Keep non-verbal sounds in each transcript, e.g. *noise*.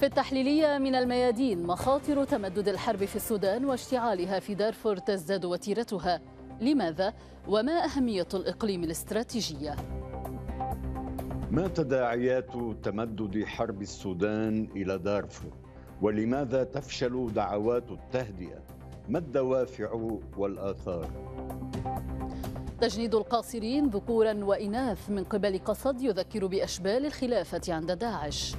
في التحليلية من الميادين مخاطر تمدد الحرب في السودان واشتعالها في دارفور تزداد وتيرتها لماذا وما أهمية الإقليم الاستراتيجية؟ ما تداعيات تمدد حرب السودان إلى دارفور؟ ولماذا تفشل دعوات التهدئة؟ ما الدوافع والآثار؟ تجنيد القاصرين ذكورا وإناث من قبل قصد يذكر بأشبال الخلافة عند داعش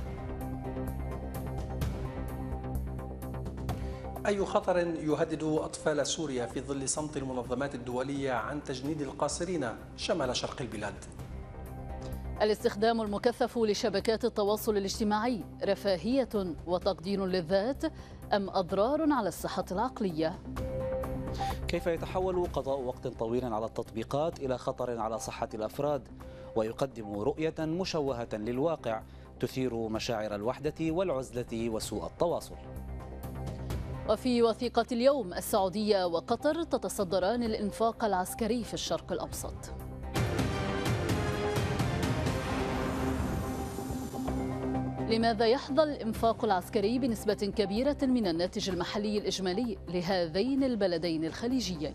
أي خطر يهدد أطفال سوريا في ظل صمت المنظمات الدولية عن تجنيد القاصرين شمال شرق البلاد؟ الاستخدام المكثف لشبكات التواصل الاجتماعي رفاهية وتقدير للذات أم أضرار على الصحة العقلية؟ كيف يتحول قضاء وقت طويل على التطبيقات إلى خطر على صحة الأفراد ويقدم رؤية مشوهة للواقع تثير مشاعر الوحدة والعزلة وسوء التواصل وفي وثيقة اليوم السعودية وقطر تتصدران الإنفاق العسكري في الشرق الأوسط لماذا يحظى الإنفاق العسكري بنسبة كبيرة من الناتج المحلي الإجمالي لهذين البلدين الخليجيين؟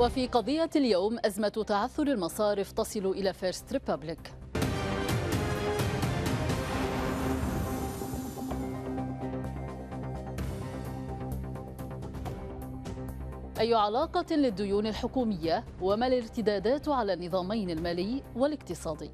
وفي قضية اليوم أزمة تعثر المصارف تصل إلى فيرست ريبابليك أي علاقة للديون الحكومية وما الارتدادات على النظامين المالي والاقتصادي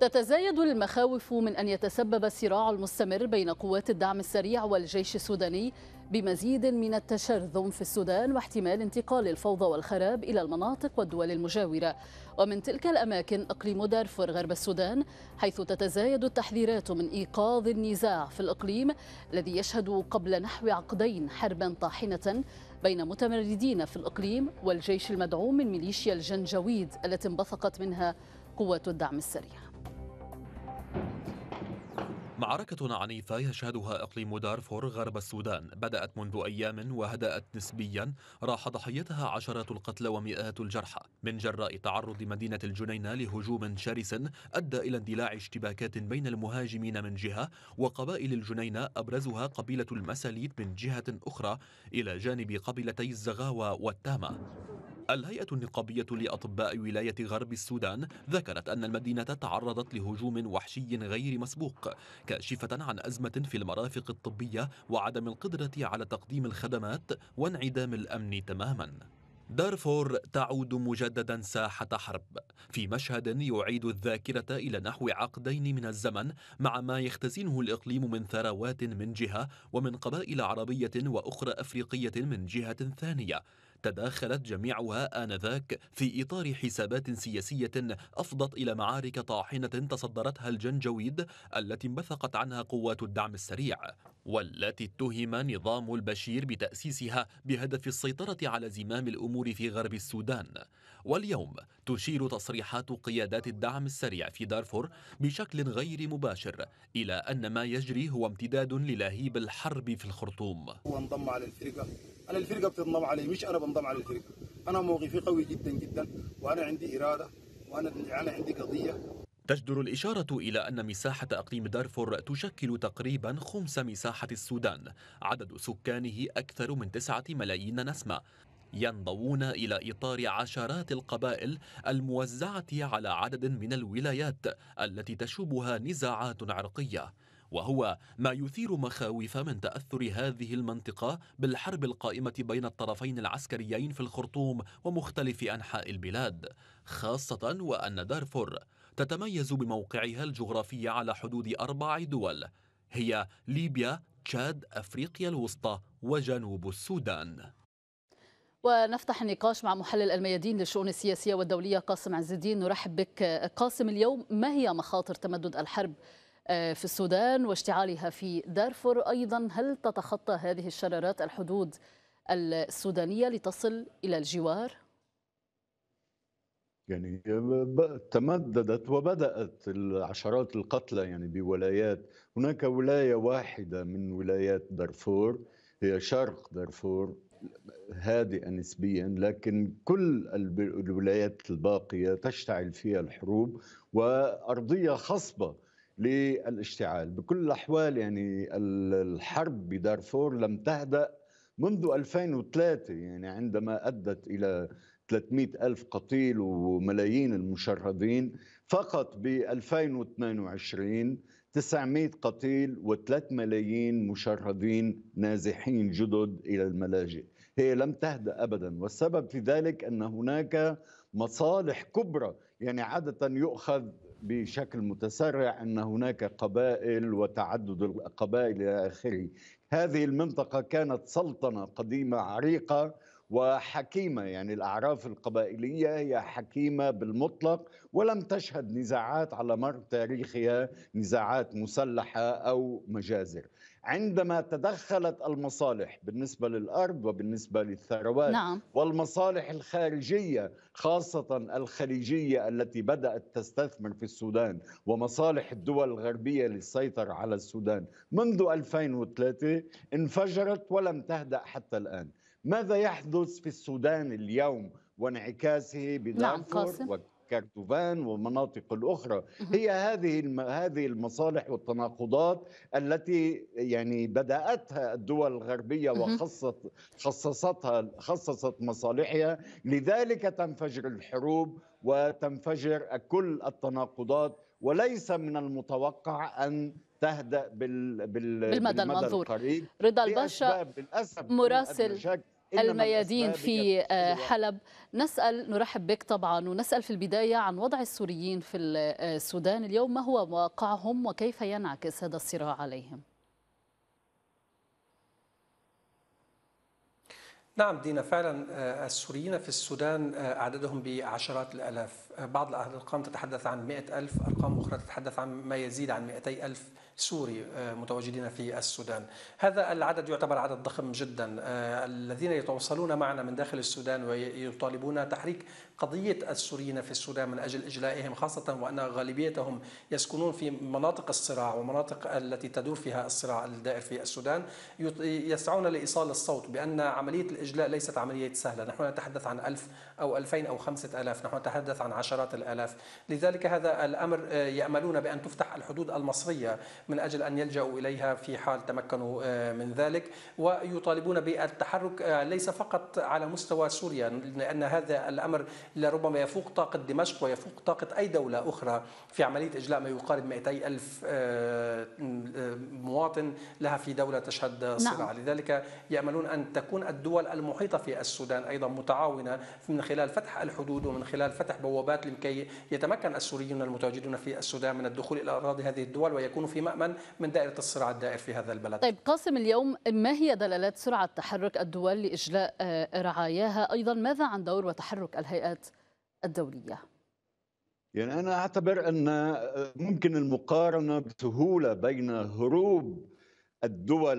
تتزايد المخاوف من أن يتسبب الصراع المستمر بين قوات الدعم السريع والجيش السوداني بمزيد من التشرذم في السودان واحتمال انتقال الفوضى والخراب إلى المناطق والدول المجاورة ومن تلك الأماكن أقليم دارفور غرب السودان حيث تتزايد التحذيرات من إيقاظ النزاع في الإقليم الذي يشهد قبل نحو عقدين حربا طاحنة بين متمردين في الإقليم والجيش المدعوم من ميليشيا الجنجويد التي انبثقت منها قوات الدعم السريع معركة عنيفة يشهدها إقليم دارفور غرب السودان بدأت منذ أيام وهدأت نسبيا راح ضحيتها عشرات القتلى ومئات الجرحى من جراء تعرض مدينة الجنينة لهجوم شرس أدى إلى اندلاع اشتباكات بين المهاجمين من جهة وقبائل الجنينة أبرزها قبيلة المساليت من جهة أخرى إلى جانب قبيلتي الزغاوة والتامة الهيئة النقابية لأطباء ولاية غرب السودان ذكرت أن المدينة تعرضت لهجوم وحشي غير مسبوق كاشفة عن أزمة في المرافق الطبية وعدم القدرة على تقديم الخدمات وانعدام الأمن تماماً دارفور تعود مجددا ساحة حرب في مشهد يعيد الذاكرة إلى نحو عقدين من الزمن مع ما يختزنه الإقليم من ثروات من جهة ومن قبائل عربية وأخرى أفريقية من جهة ثانية تداخلت جميعها آنذاك في إطار حسابات سياسية أفضت إلى معارك طاحنة تصدرتها الجنجويد التي انبثقت عنها قوات الدعم السريع والتي اتهم نظام البشير بتأسيسها بهدف السيطرة على زمام الأمور في غرب السودان واليوم تشير تصريحات قيادات الدعم السريع في دارفور بشكل غير مباشر إلى أن ما يجري هو امتداد للهيب الحرب في الخرطوم وانضم على الفرقة انا الفرقه بتنضم علي مش انا بنضم على الفرقه انا موقفي قوي جدا جدا وانا عندي اراده وانا انا عندي قضيه تجدر الإشارة إلى أن مساحة أقليم دارفور تشكل تقريبا خمس مساحة السودان عدد سكانه أكثر من تسعة ملايين نسمة ينضوون إلى إطار عشرات القبائل الموزعة على عدد من الولايات التي تشوبها نزاعات عرقية وهو ما يثير مخاوف من تأثر هذه المنطقة بالحرب القائمة بين الطرفين العسكريين في الخرطوم ومختلف أنحاء البلاد خاصة وأن دارفور تتميز بموقعها الجغرافي على حدود أربع دول هي ليبيا، تشاد، أفريقيا الوسطى وجنوب السودان ونفتح النقاش مع محلل الميادين للشؤون السياسية والدولية قاسم عز الدين نرحب بك قاسم اليوم ما هي مخاطر تمدد الحرب آه، في السودان واشتعالها في دارفور أيضا هل تتخطى هذه الشرارات الحدود السودانية لتصل إلى الجوار؟ يعني تمددت وبدأت العشرات القتلى يعني بولايات هناك ولاية واحدة من ولايات دارفور هي شرق دارفور هادئة نسبيا لكن كل الولايات الباقية تشتعل فيها الحروب وأرضية خصبة للاشتعال بكل الأحوال يعني الحرب بدارفور لم تهدأ منذ 2003 يعني عندما أدت إلى 300 ألف قتيل وملايين المشردين فقط ب 2022 900 قتيل و3 ملايين مشردين نازحين جدد إلى الملاجئ هي لم تهدأ أبدا والسبب في ذلك أن هناك مصالح كبرى يعني عادة يؤخذ بشكل متسرع ان هناك قبائل وتعدد القبائل الى اخره. هذه المنطقه كانت سلطنه قديمه عريقه وحكيمه يعني الاعراف القبائليه هي حكيمه بالمطلق ولم تشهد نزاعات على مر تاريخها نزاعات مسلحه او مجازر عندما تدخلت المصالح بالنسبة للأرض وبالنسبة للثروات نعم. والمصالح الخارجية خاصة الخليجية التي بدأت تستثمر في السودان ومصالح الدول الغربية للسيطرة على السودان منذ 2003 انفجرت ولم تهدأ حتى الآن ماذا يحدث في السودان اليوم وانعكاسه بدارفور نعم، كردوفان والمناطق الاخرى هي هذه هذه المصالح والتناقضات التي يعني بداتها الدول الغربيه وخصت خصصتها خصصت مصالحها لذلك تنفجر الحروب وتنفجر كل التناقضات وليس من المتوقع ان تهدا بال... بال... بالمدى, بالمدى المنظور القريب رضا الباشا مراسل الميادين في آه، حلب نسأل نرحب بك طبعا ونسأل في البداية عن وضع السوريين في آه، السودان اليوم ما هو واقعهم وكيف ينعكس هذا الصراع عليهم نعم دينا فعلا آه، السوريين في السودان عددهم بعشرات الألاف بعض الأرقام تتحدث عن 100 ألف أرقام أخرى تتحدث عن ما يزيد عن 200 ألف سوري آه، متواجدين في السودان هذا العدد يعتبر عدد ضخم جدا آه، الذين يتواصلون معنا من داخل السودان ويطالبون تحريك قضية السوريين في السودان من أجل إجلائهم خاصة وأن غالبيتهم يسكنون في مناطق الصراع ومناطق التي تدور فيها الصراع الدائر في السودان يسعون لإيصال الصوت بأن عملية الإجلاء ليست عملية سهلة نحن نتحدث عن ألف أو ألفين أو خمسة ألاف نحن نتحدث عن عشرات الآلاف لذلك هذا الأمر آه، يأملون بأن تفتح الحدود المصرية من أجل أن يلجأوا إليها في حال تمكنوا آه، من ذلك ويطالبون بالتحرك آه، ليس فقط على مستوى سوريا لأن هذا الأمر لربما يفوق طاقة دمشق ويفوق طاقة أي دولة أخرى في عملية إجلاء ما يقارب 200 ألف آه، مواطن لها في دولة تشهد صراع نعم. لذلك يأملون أن تكون الدول المحيطة في السودان أيضا متعاونة من خلال فتح الحدود ومن خلال فتح بوابات لكي يتمكن السوريون المتواجدون في السودان من الدخول إلى أراضي هذه الدول ويكونوا في مأمن مأمن من دائرة الصراع الدائر في هذا البلد طيب قاسم اليوم ما هي دلالات سرعة تحرك الدول لإجلاء آه، رعاياها أيضا ماذا عن دور وتحرك الهيئات الدولية؟ يعني أنا أعتبر أن آه، ممكن المقارنة بسهولة بين هروب الدول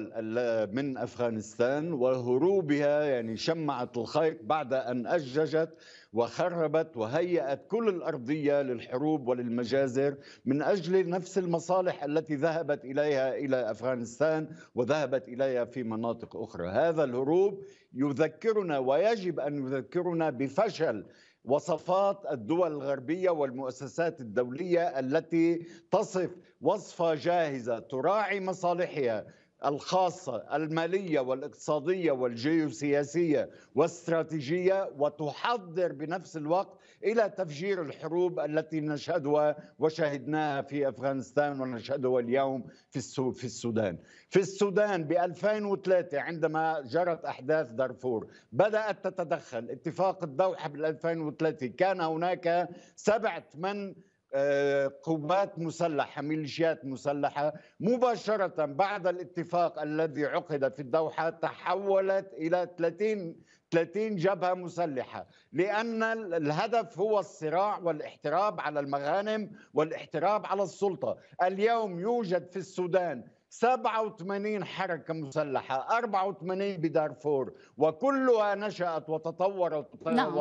من افغانستان وهروبها يعني شمعت الخيط بعد ان اججت وخربت وهيأت كل الأرضية للحروب وللمجازر من أجل نفس المصالح التي ذهبت إليها إلى أفغانستان وذهبت إليها في مناطق أخرى هذا الهروب يذكرنا ويجب أن يذكرنا بفشل وصفات الدول الغربية والمؤسسات الدولية التي تصف وصفة جاهزة تراعي مصالحها الخاصة المالية والاقتصادية والجيوسياسية واستراتيجية وتحضر بنفس الوقت إلى تفجير الحروب التي نشهدها وشهدناها في أفغانستان ونشهدها اليوم في السودان في السودان ب 2003 عندما جرت أحداث دارفور بدأت تتدخل اتفاق الدوحة بال 2003 كان هناك سبعة من آه، قوات مسلحة ميليشيات مسلحة مباشرة بعد الاتفاق الذي عقد في الدوحة تحولت إلى 30 30 جبهة مسلحة لأن الهدف هو الصراع والاحتراب على المغانم والاحتراب على السلطة اليوم يوجد في السودان 87 حركة مسلحة 84 بدارفور وكلها نشأت وتطورت نعم.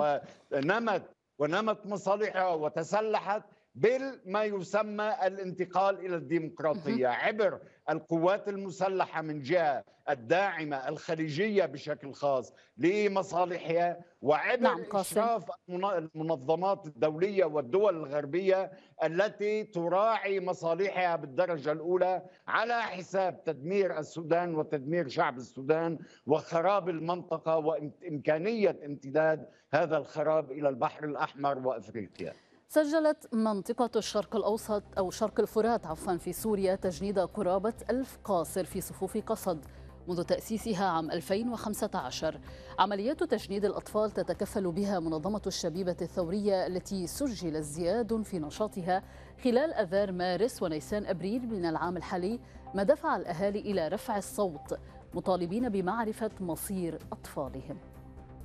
ونمت ونمت مصالحها وتسلحت بما يسمى الانتقال الى الديمقراطيه عبر القوات المسلحه من جهه الداعمه الخليجيه بشكل خاص لمصالحها وعبر نعم اشراف المنظمات الدوليه والدول الغربيه التي تراعي مصالحها بالدرجه الاولى على حساب تدمير السودان وتدمير شعب السودان وخراب المنطقه وامكانيه امتداد هذا الخراب الى البحر الاحمر وافريقيا. سجلت منطقة الشرق الأوسط أو شرق الفرات عفوا في سوريا تجنيد قرابة ألف قاصر في صفوف قصد منذ تأسيسها عام 2015 عمليات تجنيد الأطفال تتكفل بها منظمة الشبيبة الثورية التي سجل ازدياد في نشاطها خلال أذار مارس ونيسان أبريل من العام الحالي ما دفع الأهالي إلى رفع الصوت مطالبين بمعرفة مصير أطفالهم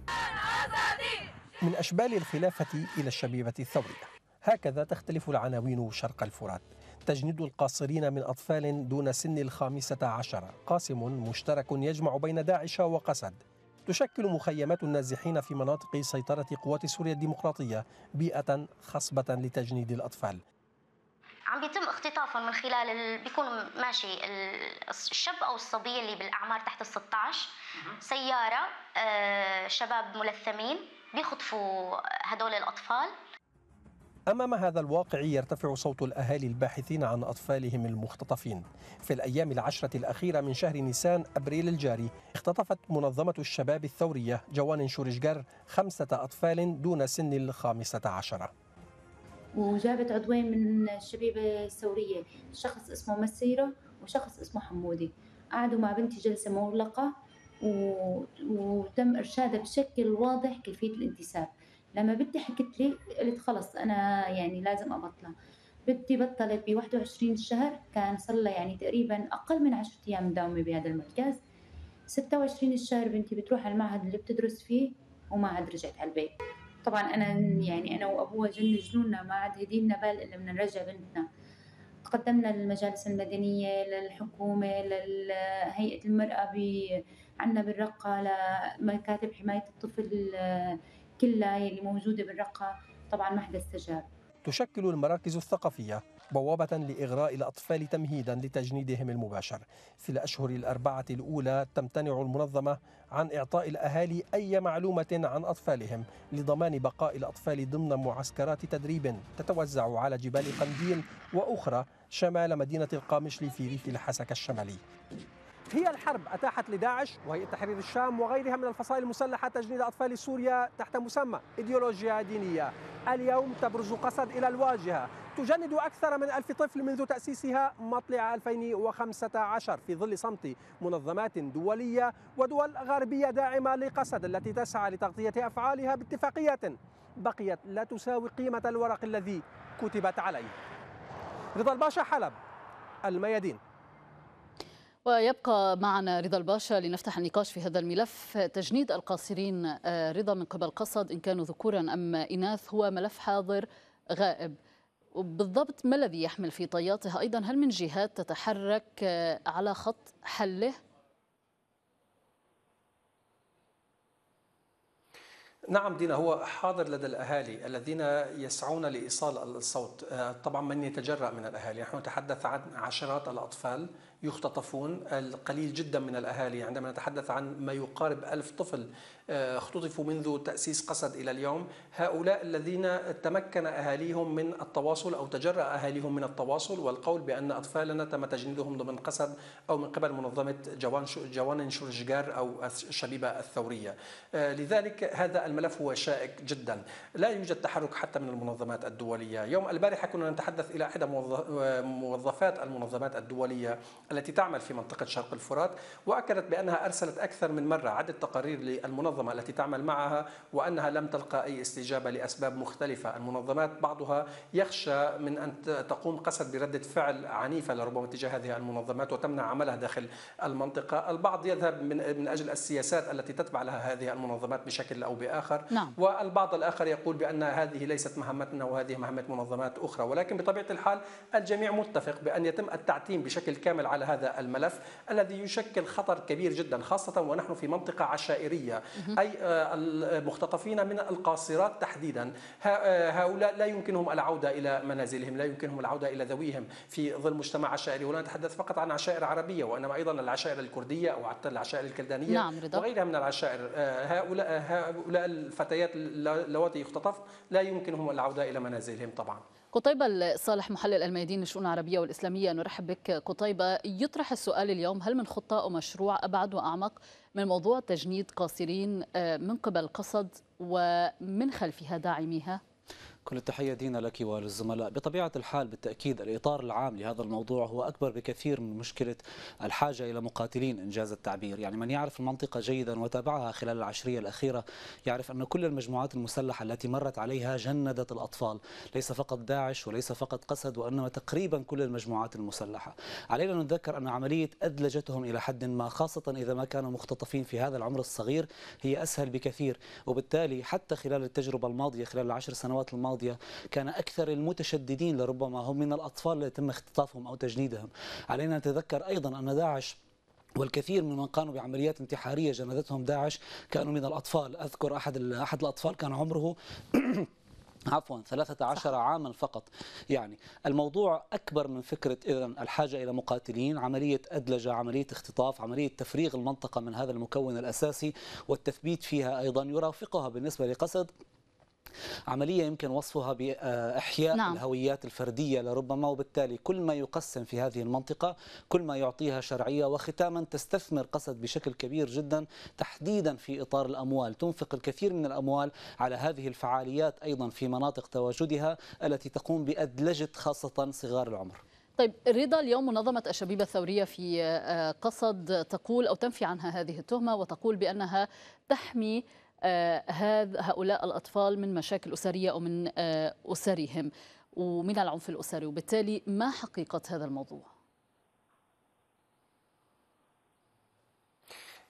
آه، من أشبال الخلافة إلى الشبيبة الثورية هكذا تختلف العناوين شرق الفرات تجنيد القاصرين من أطفال دون سن الخامسة عشرة قاسم مشترك يجمع بين داعش وقسد تشكل مخيمات النازحين في مناطق سيطرة قوات سوريا الديمقراطية بيئة خصبة لتجنيد الأطفال عم بيتم اختطافهم من خلال ال... بيكون ماشي الشاب او الصبيه اللي بالاعمار تحت ال 16 سياره آه، شباب ملثمين بيخطفوا هدول الأطفال أمام هذا الواقع يرتفع صوت الأهالي الباحثين عن أطفالهم المختطفين في الأيام العشرة الأخيرة من شهر نيسان أبريل الجاري اختطفت منظمة الشباب الثورية جوان شورشجر خمسة أطفال دون سن الخامسة عشرة وجابت عضوين من الشبيبة الثورية شخص اسمه مسيرة وشخص اسمه حمودي قعدوا مع بنتي جلسة مغلقة وتم ارشادها بشكل واضح كيفيه الانتساب لما بدي حكت لي قلت خلص انا يعني لازم ابطلها بدي بطلت ب 21 الشهر كان صار لها يعني تقريبا اقل من 10 ايام مداومه بهذا المركز 26 الشهر بنتي بتروح على المعهد اللي بتدرس فيه وما عاد رجعت على البيت طبعا انا يعني انا وابوها جن جنوننا ما عاد هدينا بال الا بدنا نرجع بنتنا تقدمنا للمجالس المدنيه للحكومه لهيئه المراه عندنا بالرقة لمكاتب حماية الطفل كلها اللي يعني موجودة بالرقة طبعا ما حدا استجاب تشكل المراكز الثقافية بوابة لإغراء الأطفال تمهيدا لتجنيدهم المباشر في الأشهر الأربعة الأولى تمتنع المنظمة عن إعطاء الأهالي أي معلومة عن أطفالهم لضمان بقاء الأطفال ضمن معسكرات تدريب تتوزع على جبال قنديل وأخرى شمال مدينة القامشلي في ريف الحسكة الشمالي هي الحرب أتاحت لداعش وهيئة تحرير الشام وغيرها من الفصائل المسلحة تجنيد أطفال سوريا تحت مسمى إيديولوجيا دينية اليوم تبرز قسد إلى الواجهة تجند أكثر من ألف طفل منذ تأسيسها مطلع 2015 في ظل صمت منظمات دولية ودول غربية داعمة لقسد التي تسعى لتغطية أفعالها باتفاقيات بقيت لا تساوي قيمة الورق الذي كتبت عليه رضا الباشا حلب الميادين ويبقى معنا رضا الباشا لنفتح النقاش في هذا الملف تجنيد القاصرين آه، رضا من قبل قصد إن كانوا ذكورا أم إناث هو ملف حاضر غائب وبالضبط ما الذي يحمل في طياته أيضا هل من جهات تتحرك آه، على خط حله نعم دينا هو حاضر لدى الأهالي الذين يسعون لإيصال الصوت آه، طبعا من يتجرأ من الأهالي نحن نتحدث عن عشرات الأطفال يختطفون القليل جدا من الأهالي عندما نتحدث عن ما يقارب ألف طفل آه، اختطفوا منذ تأسيس قسد إلى اليوم هؤلاء الذين تمكن أهاليهم من التواصل أو تجرأ أهاليهم من التواصل والقول بأن أطفالنا تم تجنيدهم ضمن قسد أو من قبل منظمة جوان جوان شرجار أو الشبيبة الثورية آه، لذلك هذا الملف هو شائك جدا لا يوجد تحرك حتى من المنظمات الدولية يوم البارحة كنا نتحدث إلى إحدى آه، موظفات المنظمات الدولية التي تعمل في منطقة شرق الفرات وأكدت بأنها أرسلت أكثر من مرة عدد تقارير للمنظمة المنظمة التي تعمل معها وأنها لم تلقى أي استجابة لأسباب مختلفة المنظمات بعضها يخشى من أن تقوم قسد بردة فعل عنيفة لربما تجاه هذه المنظمات وتمنع عملها داخل المنطقة البعض يذهب من, من أجل السياسات التي تتبع لها هذه المنظمات بشكل أو بآخر نعم. والبعض الآخر يقول بأن هذه ليست مهمتنا وهذه مهمة منظمات أخرى ولكن بطبيعة الحال الجميع متفق بأن يتم التعتيم بشكل كامل على هذا الملف الذي يشكل خطر كبير جدا خاصة ونحن في منطقة عشائرية أي آه، المختطفين من القاصرات تحديدا آه، هؤلاء لا يمكنهم العودة إلى منازلهم لا يمكنهم العودة إلى ذويهم في ظل مجتمع عشائري ولا نتحدث فقط عن عشائر عربية وإنما أيضا العشائر الكردية أو حتى العشائر الكلدانية نعم رضا. وغيرها من العشائر آه، هؤلاء, هؤلاء الفتيات اللواتي يختطف لا يمكنهم العودة إلى منازلهم طبعا قطيبة صالح محلل الميادين للشؤون العربية والإسلامية نرحب بك قطيبة يطرح السؤال اليوم هل من خطة أو مشروع أبعد وأعمق من موضوع تجنيد قاصرين آه، من قبل قصد ومن خلفها داعميها كل التحية دينا لك وللزملاء بطبيعة الحال بالتأكيد الإطار العام لهذا الموضوع هو أكبر بكثير من مشكلة الحاجة إلى مقاتلين إنجاز التعبير يعني من يعرف المنطقة جيدا وتابعها خلال العشرية الأخيرة يعرف أن كل المجموعات المسلحة التي مرت عليها جندت الأطفال ليس فقط داعش وليس فقط قسد وإنما تقريبا كل المجموعات المسلحة علينا أن نتذكر أن عملية أدلجتهم إلى حد ما خاصة إذا ما كانوا مختطفين في هذا العمر الصغير هي أسهل بكثير وبالتالي حتى خلال التجربة الماضية خلال العشر سنوات الماضية الماضية كان أكثر المتشددين لربما هم من الأطفال التي تم اختطافهم أو تجنيدهم علينا نتذكر أيضا أن داعش والكثير من من قاموا بعمليات انتحارية جندتهم داعش كانوا من الأطفال أذكر أحد أحد الأطفال كان عمره *coughs* عفوا 13 عاما فقط يعني الموضوع أكبر من فكرة إذا الحاجة إلى مقاتلين عملية أدلجة عملية اختطاف عملية تفريغ المنطقة من هذا المكون الأساسي والتثبيت فيها أيضا يرافقها بالنسبة لقسد عملية يمكن وصفها بإحياء نعم. الهويات الفردية لربما وبالتالي كل ما يقسم في هذه المنطقة كل ما يعطيها شرعية وختاما تستثمر قصد بشكل كبير جدا تحديدا في إطار الأموال تنفق الكثير من الأموال على هذه الفعاليات أيضا في مناطق تواجدها التي تقوم بأدلجة خاصة صغار العمر طيب رضا اليوم منظمة الشبيبة الثورية في آه، قصد تقول أو تنفي عنها هذه التهمة وتقول بأنها تحمي آه، هؤلاء الأطفال من مشاكل أسرية أو من آه، أسرهم ومن العنف الأسري وبالتالي ما حقيقة هذا الموضوع؟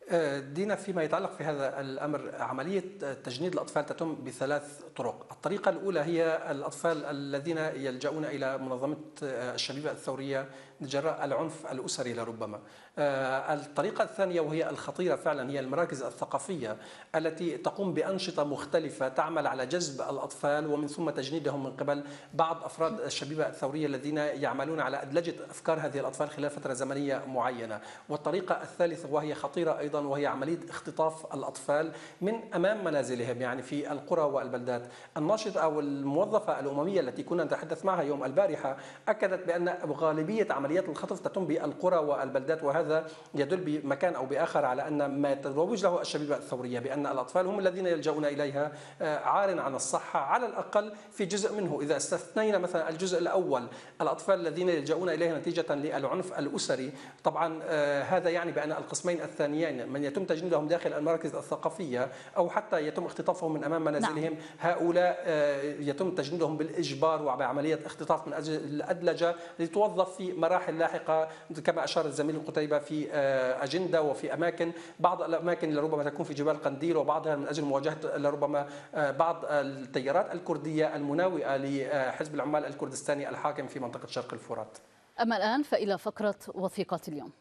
آه، دينا فيما يتعلق في هذا الامر عمليه تجنيد الاطفال تتم بثلاث طرق، الطريقه الاولى هي الاطفال الذين يلجؤون الى منظمه الشبيبه الثوريه جراء العنف الأسري لربما آه، الطريقة الثانية وهي الخطيرة فعلا هي المراكز الثقافية التي تقوم بأنشطة مختلفة تعمل على جذب الأطفال ومن ثم تجنيدهم من قبل بعض أفراد الشبيبة الثورية الذين يعملون على أدلجة أفكار هذه الأطفال خلال فترة زمنية معينة والطريقة الثالثة وهي خطيرة أيضا وهي عملية اختطاف الأطفال من أمام منازلهم يعني في القرى والبلدات الناشطة أو الموظفة الأممية التي كنا نتحدث معها يوم البارحة أكدت بأن غالبية عملية عمليات الخطف تتم بالقرى والبلدات وهذا يدل بمكان او باخر على ان ما تروج له الشبيبه الثوريه بان الاطفال هم الذين يلجؤون اليها آه، عار عن الصحه على الاقل في جزء منه اذا استثنينا مثلا الجزء الاول الاطفال الذين يلجؤون اليها نتيجه للعنف الاسري طبعا آه، هذا يعني بان القسمين الثانيين من يتم تجنيدهم داخل المراكز الثقافيه او حتى يتم اختطافهم من امام منازلهم نعم. هؤلاء آه، يتم تجنيدهم بالاجبار وبعمليه اختطاف من اجل الادلجه لتوظف في المراحل اللاحقة كما أشار الزميل القتيبة في آه، أجندة وفي أماكن بعض الأماكن لربما تكون في جبال قنديل وبعضها من أجل مواجهة لربما آه، بعض التيارات الكردية المناوئة لحزب العمال الكردستاني الحاكم في منطقة شرق الفرات أما الآن فإلى فقرة وثيقة اليوم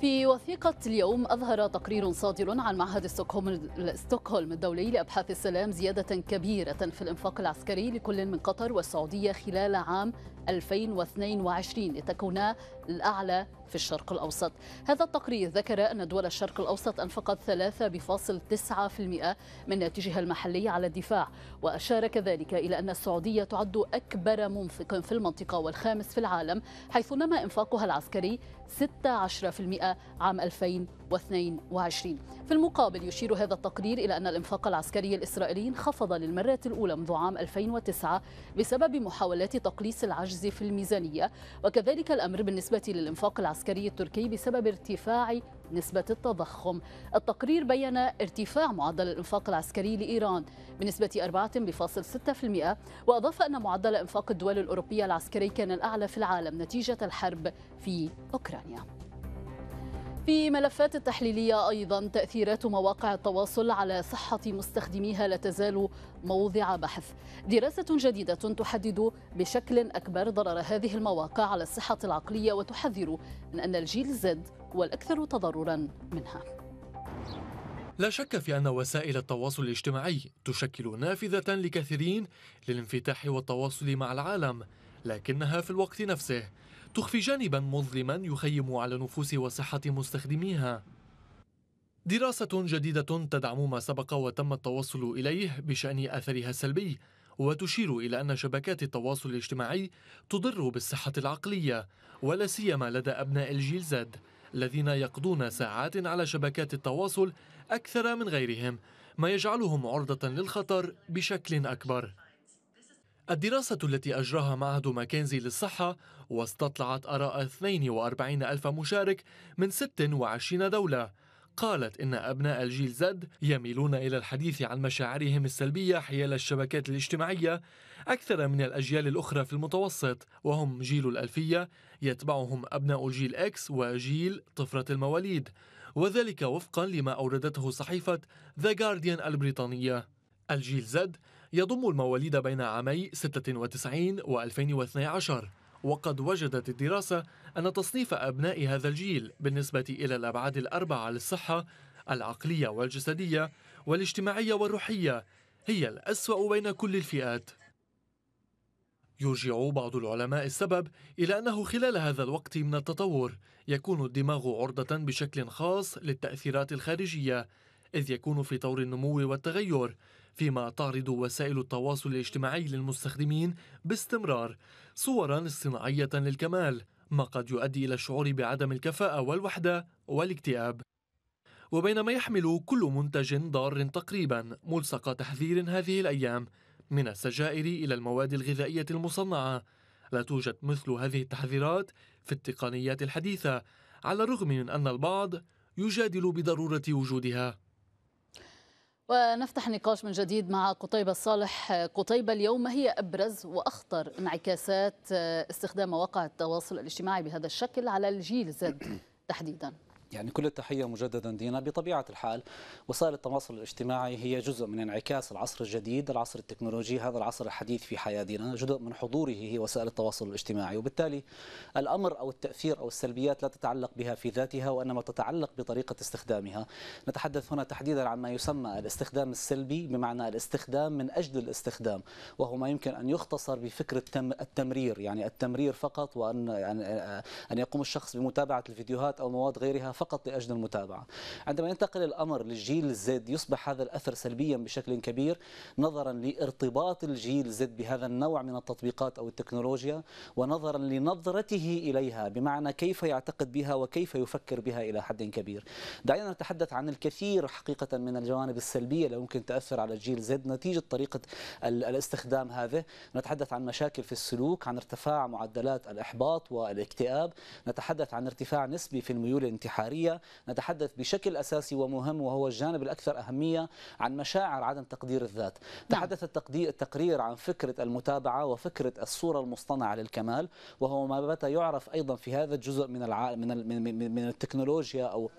في وثيقة اليوم أظهر تقرير صادر عن معهد ستوكهولم الدولي لأبحاث السلام زيادة كبيرة في الإنفاق العسكري لكل من قطر والسعودية خلال عام 2022 لتكونا الأعلى في الشرق الأوسط هذا التقرير ذكر أن دول الشرق الأوسط أنفقت 3.9% من ناتجها المحلي على الدفاع وأشار كذلك إلى أن السعودية تعد أكبر منفق في المنطقة والخامس في العالم حيث نما إنفاقها العسكري 16% عام 2020 2022 في المقابل يشير هذا التقرير إلى أن الإنفاق العسكري الإسرائيلي انخفض للمرة الأولى منذ عام 2009 بسبب محاولات تقليص العجز في الميزانية وكذلك الأمر بالنسبة للإنفاق العسكري التركي بسبب ارتفاع نسبة التضخم التقرير بين ارتفاع معدل الإنفاق العسكري لإيران بنسبة 4.6% وأضاف أن معدل إنفاق الدول الأوروبية العسكري كان الأعلى في العالم نتيجة الحرب في أوكرانيا في ملفات التحليلية أيضا تأثيرات مواقع التواصل على صحة مستخدميها لا تزال موضع بحث دراسة جديدة تحدد بشكل أكبر ضرر هذه المواقع على الصحة العقلية وتحذر من أن الجيل زد هو الأكثر تضررا منها لا شك في أن وسائل التواصل الاجتماعي تشكل نافذة لكثيرين للانفتاح والتواصل مع العالم لكنها في الوقت نفسه تخفي جانبا مظلما يخيم على نفوس وصحة مستخدميها دراسة جديدة تدعم ما سبق وتم التوصل إليه بشأن أثرها السلبي وتشير إلى أن شبكات التواصل الاجتماعي تضر بالصحة العقلية ولا سيما لدى أبناء الجيل زد الذين يقضون ساعات على شبكات التواصل أكثر من غيرهم ما يجعلهم عرضة للخطر بشكل أكبر الدراسة التي أجراها معهد ماكنزي للصحة واستطلعت آراء 42 ألف مشارك من 26 دولة قالت إن أبناء الجيل زد يميلون إلى الحديث عن مشاعرهم السلبية حيال الشبكات الاجتماعية أكثر من الأجيال الأخرى في المتوسط وهم جيل الألفية يتبعهم أبناء جيل إكس وجيل طفرة المواليد وذلك وفقا لما أوردته صحيفة ذا جارديان البريطانية الجيل زد يضم المواليد بين عامي 96 و 2012 وقد وجدت الدراسة أن تصنيف أبناء هذا الجيل بالنسبة إلى الأبعاد الأربعة للصحة العقلية والجسدية والاجتماعية والروحية هي الأسوأ بين كل الفئات يرجع بعض العلماء السبب إلى أنه خلال هذا الوقت من التطور يكون الدماغ عرضة بشكل خاص للتأثيرات الخارجية إذ يكون في طور النمو والتغير فيما تعرض وسائل التواصل الاجتماعي للمستخدمين باستمرار صورا اصطناعية للكمال ما قد يؤدي إلى الشعور بعدم الكفاءة والوحدة والاكتئاب وبينما يحمل كل منتج ضار تقريبا ملصق تحذير هذه الأيام من السجائر إلى المواد الغذائية المصنعة لا توجد مثل هذه التحذيرات في التقنيات الحديثة على الرغم من أن البعض يجادل بضرورة وجودها ونفتح نقاش من جديد مع قطيبة صالح قطيبة اليوم ما هي أبرز وأخطر انعكاسات استخدام مواقع التواصل الاجتماعي بهذا الشكل على الجيل زد تحديداً يعني كل التحية مجددا دينا بطبيعة الحال وسائل التواصل الاجتماعي هي جزء من انعكاس العصر الجديد العصر التكنولوجي هذا العصر الحديث في حياة دينا جزء من حضوره هي وسائل التواصل الاجتماعي وبالتالي الأمر أو التأثير أو السلبيات لا تتعلق بها في ذاتها وإنما تتعلق بطريقة استخدامها نتحدث هنا تحديدا عن ما يسمى الاستخدام السلبي بمعنى الاستخدام من أجل الاستخدام وهو ما يمكن أن يختصر بفكرة التمرير يعني التمرير فقط وأن يعني، أن يقوم الشخص بمتابعة الفيديوهات أو مواد غيرها فقط لأجل المتابعة عندما ينتقل الأمر للجيل زد يصبح هذا الأثر سلبيا بشكل كبير نظرا لارتباط الجيل زد بهذا النوع من التطبيقات أو التكنولوجيا ونظرا لنظرته إليها بمعنى كيف يعتقد بها وكيف يفكر بها إلى حد كبير دعينا نتحدث عن الكثير حقيقة من الجوانب السلبية اللي ممكن تأثر على الجيل زد نتيجة طريقة الاستخدام هذا نتحدث عن مشاكل في السلوك عن ارتفاع معدلات الإحباط والاكتئاب نتحدث عن ارتفاع نسبي في الميول الانتحارية الشهرية نتحدث بشكل أساسي ومهم وهو الجانب الأكثر أهمية عن مشاعر عدم تقدير الذات نعم. تحدث التقرير عن فكرة المتابعة وفكرة الصورة المصطنعة للكمال وهو ما بات يعرف أيضا في هذا الجزء من, الع... من, ال... من التكنولوجيا أو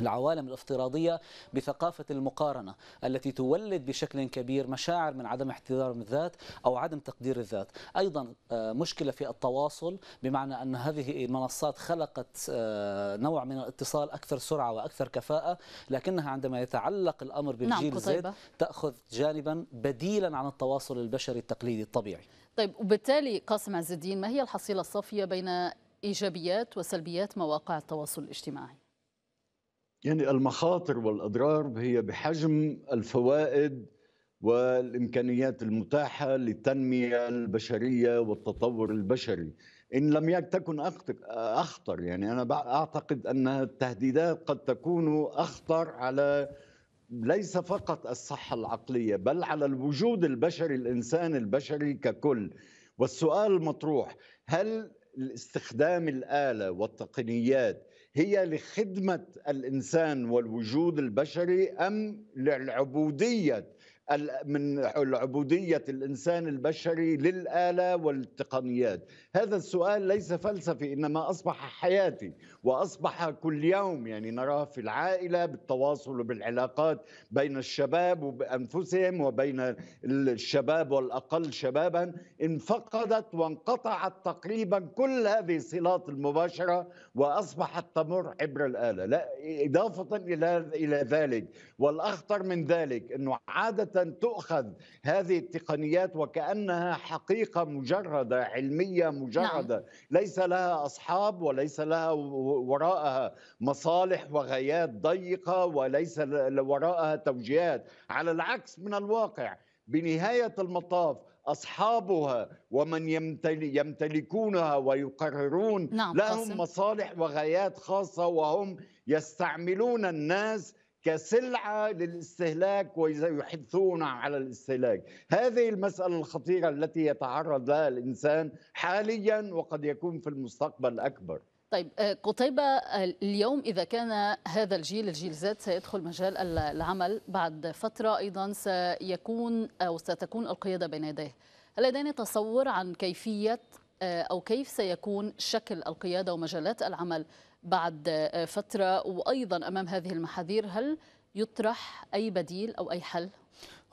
العوالم الافتراضية بثقافة المقارنة التي تولد بشكل كبير مشاعر من عدم احترام الذات أو عدم تقدير الذات أيضا آه، مشكلة في التواصل بمعنى أن هذه المنصات خلقت آه، نوع من الاتصال أكثر سرعة وأكثر كفاءة لكنها عندما يتعلق الأمر بالجيل نعم تأخذ جانبا بديلا عن التواصل البشري التقليدي الطبيعي طيب وبالتالي قاسم عز الدين ما هي الحصيلة الصافية بين إيجابيات وسلبيات مواقع التواصل الاجتماعي؟ يعني المخاطر والأضرار هي بحجم الفوائد والإمكانيات المتاحة للتنمية البشرية والتطور البشري إن لم تكن أخطر يعني أنا أعتقد أن التهديدات قد تكون أخطر على ليس فقط الصحة العقلية بل على الوجود البشري الإنسان البشري ككل والسؤال المطروح هل استخدام الآلة والتقنيات هي لخدمة الإنسان والوجود البشري أم للعبودية من عبودية الإنسان البشري للآلة والتقنيات هذا السؤال ليس فلسفي إنما أصبح حياتي وأصبح كل يوم يعني نراه في العائلة بالتواصل وبالعلاقات بين الشباب وبأنفسهم وبين الشباب والأقل شبابا انفقدت وانقطعت تقريبا كل هذه الصلات المباشرة وأصبحت تمر عبر الآلة لا إضافة إلى ذلك والأخطر من ذلك أنه عادت تؤخذ هذه التقنيات وكأنها حقيقة مجردة علمية مجردة نعم. ليس لها أصحاب وليس لها وراءها مصالح وغايات ضيقة وليس وراءها توجيهات على العكس من الواقع بنهاية المطاف أصحابها ومن يمتلكونها ويقررون نعم لهم مصالح وغايات خاصة وهم يستعملون الناس كسلعة للاستهلاك ويحثون على الاستهلاك هذه المسألة الخطيرة التي يتعرض لها الإنسان حاليا وقد يكون في المستقبل أكبر طيب آه، قطيبة آه، اليوم إذا كان هذا الجيل الجيل زاد سيدخل مجال العمل بعد فترة أيضا سيكون أو ستكون القيادة بين يديه هل لدينا تصور عن كيفية آه، أو كيف سيكون شكل القيادة ومجالات العمل بعد آه، فترة وأيضا أمام هذه المحاذير هل يطرح أي بديل أو أي حل؟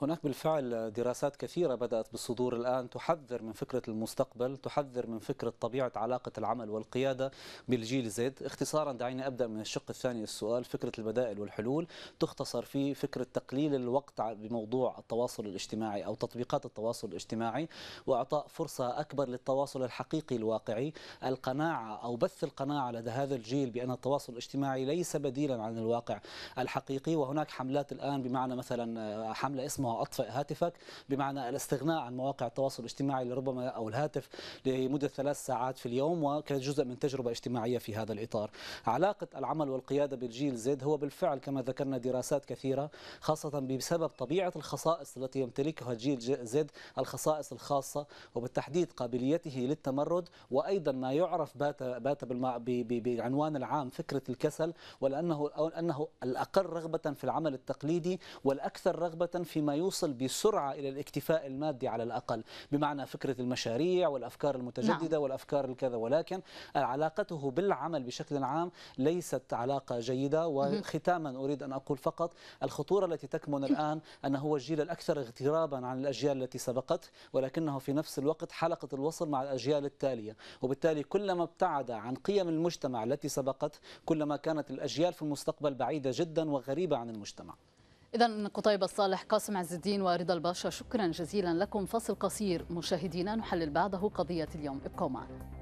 هناك بالفعل دراسات كثيرة بدأت بالصدور الآن تحذر من فكرة المستقبل تحذر من فكرة طبيعة علاقة العمل والقيادة بالجيل زد اختصارا دعيني أبدأ من الشق الثاني السؤال فكرة البدائل والحلول تختصر في فكرة تقليل الوقت بموضوع التواصل الاجتماعي أو تطبيقات التواصل الاجتماعي وإعطاء فرصة أكبر للتواصل الحقيقي الواقعي القناعة أو بث القناعة لدى هذا الجيل بأن التواصل الاجتماعي ليس بديلا عن الواقع الحقيقي وهناك حملات الآن بمعنى مثلا آه، حملة اسمها اطفئ هاتفك بمعنى الاستغناء عن مواقع التواصل الاجتماعي لربما او الهاتف لمده ثلاث ساعات في اليوم وكانت جزء من تجربه اجتماعيه في هذا الاطار. علاقه العمل والقياده بالجيل زد هو بالفعل كما ذكرنا دراسات كثيره خاصه بسبب طبيعه الخصائص التي يمتلكها جيل زد الخصائص الخاصه وبالتحديد قابليته للتمرد وايضا ما يعرف بات بات بالعنوان العام فكره الكسل ولانه انه الاقل رغبه في العمل التقليدي والاكثر رغبه فيما يوصل بسرعة إلى الاكتفاء المادي على الأقل بمعنى فكرة المشاريع والأفكار المتجددة نعم. والأفكار الكذا ولكن علاقته بالعمل بشكل عام ليست علاقة جيدة وختاما أريد أن أقول فقط الخطورة التي تكمن الآن أنه هو الجيل الأكثر اغترابا عن الأجيال التي سبقت ولكنه في نفس الوقت حلقة الوصل مع الأجيال التالية وبالتالي كلما ابتعد عن قيم المجتمع التي سبقت كلما كانت الأجيال في المستقبل بعيدة جدا وغريبة عن المجتمع إذا قطيب الصالح قاسم عز الدين ورضا الباشا شكرا جزيلا لكم فصل قصير مشاهدينا نحلل بعده قضية اليوم ابقوا معنا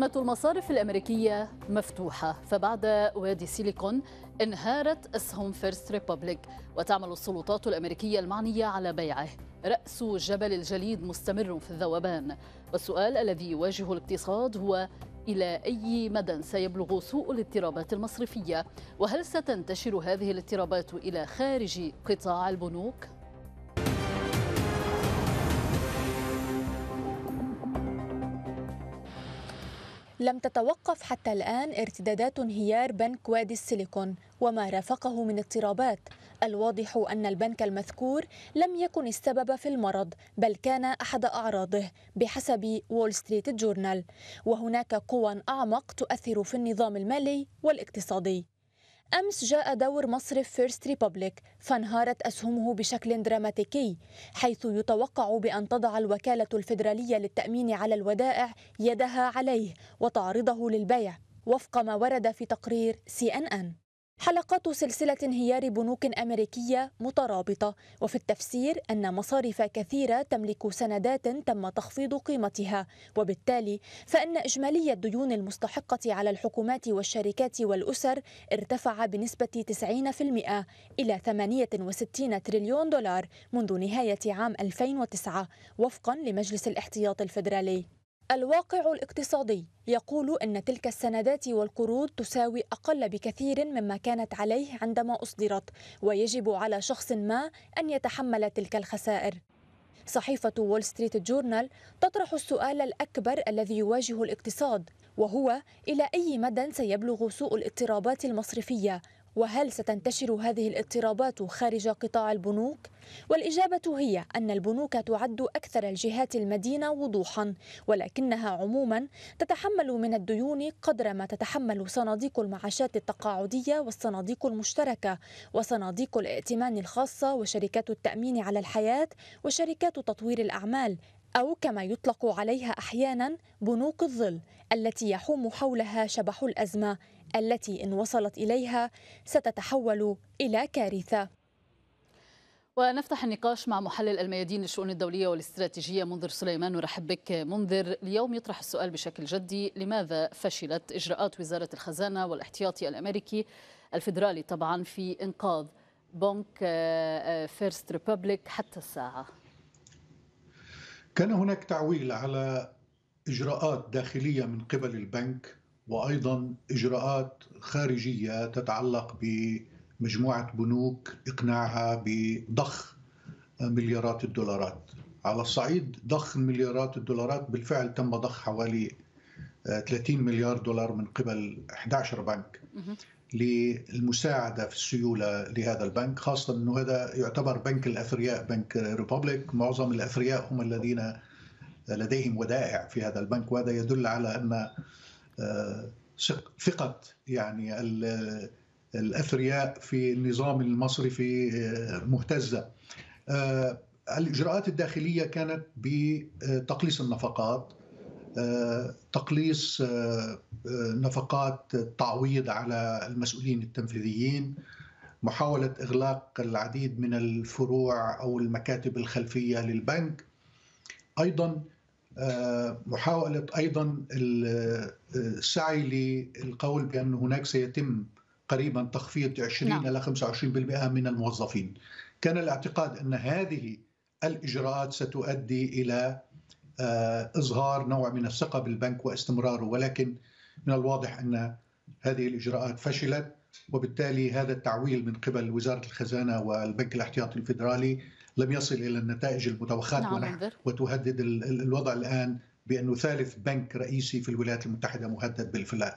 أزمة المصارف الأمريكية مفتوحة فبعد وادي سيليكون انهارت أسهم فيرست ريبوبليك وتعمل السلطات الأمريكية المعنية على بيعه رأس جبل الجليد مستمر في الذوبان والسؤال الذي يواجه الاقتصاد هو إلى أي مدى سيبلغ سوء الاضطرابات المصرفية وهل ستنتشر هذه الاضطرابات إلى خارج قطاع البنوك؟ لم تتوقف حتى الآن ارتدادات انهيار بنك وادي السيليكون وما رافقه من اضطرابات الواضح أن البنك المذكور لم يكن السبب في المرض بل كان أحد أعراضه بحسب وول ستريت جورنال وهناك قوى أعمق تؤثر في النظام المالي والاقتصادي أمس جاء دور مصرف فيرست ريبوبليك فانهارت أسهمه بشكل دراماتيكي حيث يتوقع بأن تضع الوكالة الفيدرالية للتأمين على الودائع يدها عليه وتعرضه للبيع وفق ما ورد في تقرير سي أن أن حلقات سلسلة انهيار بنوك أمريكية مترابطة وفي التفسير أن مصارف كثيرة تملك سندات تم تخفيض قيمتها وبالتالي فإن إجمالي الديون المستحقة على الحكومات والشركات والأسر ارتفع بنسبة 90% إلى 68 تريليون دولار منذ نهاية عام 2009 وفقا لمجلس الاحتياط الفدرالي الواقع الاقتصادي يقول أن تلك السندات والقروض تساوي أقل بكثير مما كانت عليه عندما أصدرت ويجب على شخص ما أن يتحمل تلك الخسائر صحيفة وول ستريت جورنال تطرح السؤال الأكبر الذي يواجه الاقتصاد وهو إلى أي مدى سيبلغ سوء الاضطرابات المصرفية وهل ستنتشر هذه الاضطرابات خارج قطاع البنوك؟ والإجابة هي أن البنوك تعد أكثر الجهات المدينة وضوحا ولكنها عموما تتحمل من الديون قدر ما تتحمل صناديق المعاشات التقاعدية والصناديق المشتركة وصناديق الائتمان الخاصة وشركات التأمين على الحياة وشركات تطوير الأعمال أو كما يطلق عليها أحيانا بنوك الظل التي يحوم حولها شبح الأزمة التي إن وصلت إليها ستتحول إلى كارثة ونفتح النقاش مع محلل الميادين للشؤون الدولية والاستراتيجية منذر سليمان نرحب بك منذر اليوم يطرح السؤال بشكل جدي لماذا فشلت إجراءات وزارة الخزانة والاحتياطي الأمريكي الفيدرالي طبعا في إنقاذ بنك فيرست آه، ريبوبليك آه، حتى الساعة كان هناك تعويل على إجراءات داخلية من قبل البنك وايضا اجراءات خارجيه تتعلق بمجموعه بنوك اقناعها بضخ مليارات الدولارات على الصعيد ضخ مليارات الدولارات بالفعل تم ضخ حوالي 30 مليار دولار من قبل 11 بنك للمساعدة في السيولة لهذا البنك خاصة أنه هذا يعتبر بنك الأثرياء بنك ريبوبليك معظم الأثرياء هم الذين لديهم ودائع في هذا البنك وهذا يدل على أن ثقة يعني الأثرياء في النظام المصرفي آه، مهتزة آه، الإجراءات الداخلية كانت بتقليص النفقات آه، تقليص نفقات التعويض على المسؤولين التنفيذيين محاولة إغلاق العديد من الفروع أو المكاتب الخلفية للبنك أيضا محاولة أيضا السعي للقول بأن هناك سيتم قريبا تخفيض 20 نعم. إلى 25% من الموظفين كان الاعتقاد أن هذه الإجراءات ستؤدي إلى آه، إظهار نوع من الثقة بالبنك واستمراره ولكن من الواضح أن هذه الإجراءات فشلت وبالتالي هذا التعويل من قبل وزارة الخزانة والبنك الاحتياطي الفيدرالي لم يصل الى النتائج المتوخاه نعم ولا وتهدد الوضع الان بانه ثالث بنك رئيسي في الولايات المتحده مهدد